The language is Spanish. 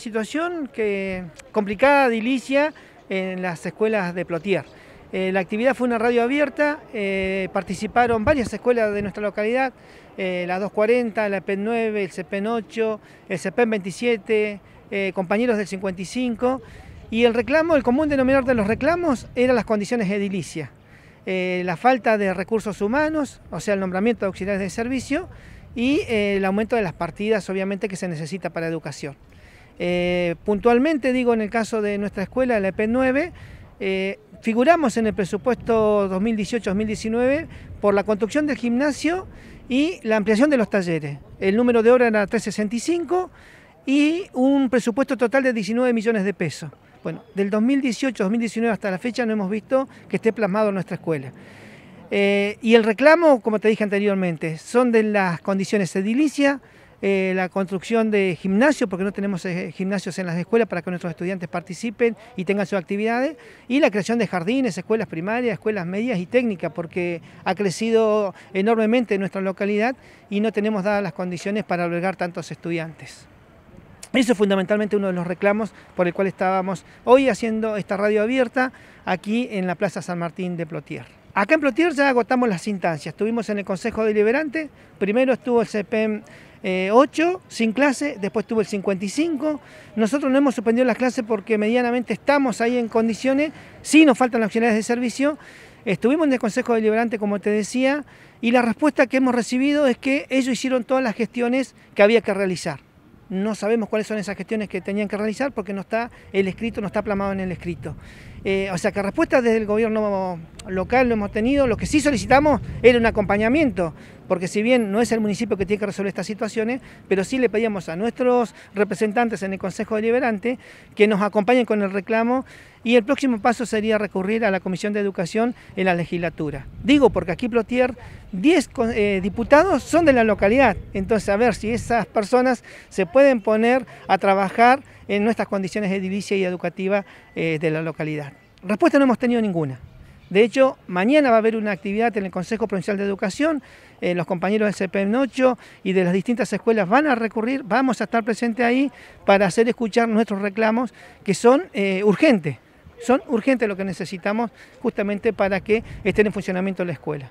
situación que, complicada de edilicia en las escuelas de Plotier. Eh, la actividad fue una radio abierta, eh, participaron varias escuelas de nuestra localidad, eh, la 240, la EPEN 9 el CPEN8, el CPEN27, compañeros del 55, y el reclamo, el común denominador de los reclamos eran las condiciones de edilicia, la falta de recursos humanos, o sea, el nombramiento de auxiliares de servicio, y el aumento de las partidas, obviamente, que se necesita para educación. Eh, puntualmente, digo, en el caso de nuestra escuela, la EP9, eh, figuramos en el presupuesto 2018-2019 por la construcción del gimnasio y la ampliación de los talleres. El número de horas era 365 y un presupuesto total de 19 millones de pesos. Bueno, del 2018-2019 hasta la fecha no hemos visto que esté plasmado en nuestra escuela. Eh, y el reclamo, como te dije anteriormente, son de las condiciones edilicias, eh, la construcción de gimnasios, porque no tenemos eh, gimnasios en las escuelas para que nuestros estudiantes participen y tengan sus actividades, y la creación de jardines, escuelas primarias, escuelas medias y técnicas, porque ha crecido enormemente nuestra localidad y no tenemos dadas las condiciones para albergar tantos estudiantes. Eso es fundamentalmente uno de los reclamos por el cual estábamos hoy haciendo esta radio abierta aquí en la Plaza San Martín de Plotier. Acá en Plotier ya agotamos las instancias. Estuvimos en el Consejo Deliberante, primero estuvo el CPM 8 eh, sin clase, después estuvo el 55. Nosotros no hemos suspendido las clases porque medianamente estamos ahí en condiciones, sí nos faltan las auxiliares de servicio. Estuvimos en el Consejo Deliberante, como te decía, y la respuesta que hemos recibido es que ellos hicieron todas las gestiones que había que realizar no sabemos cuáles son esas gestiones que tenían que realizar porque no está el escrito, no está plasmado en el escrito. Eh, o sea que respuestas desde el gobierno local lo hemos tenido. Lo que sí solicitamos era un acompañamiento porque si bien no es el municipio que tiene que resolver estas situaciones, pero sí le pedíamos a nuestros representantes en el Consejo Deliberante que nos acompañen con el reclamo y el próximo paso sería recurrir a la Comisión de Educación en la legislatura. Digo porque aquí Plotier 10 eh, diputados son de la localidad, entonces a ver si esas personas se pueden poner a trabajar en nuestras condiciones edilicia y educativa eh, de la localidad. Respuesta no hemos tenido ninguna. De hecho, mañana va a haber una actividad en el Consejo Provincial de Educación. Eh, los compañeros del cpn 8 y de las distintas escuelas van a recurrir, vamos a estar presentes ahí para hacer escuchar nuestros reclamos que son eh, urgentes. Son urgentes lo que necesitamos justamente para que estén en funcionamiento la escuela.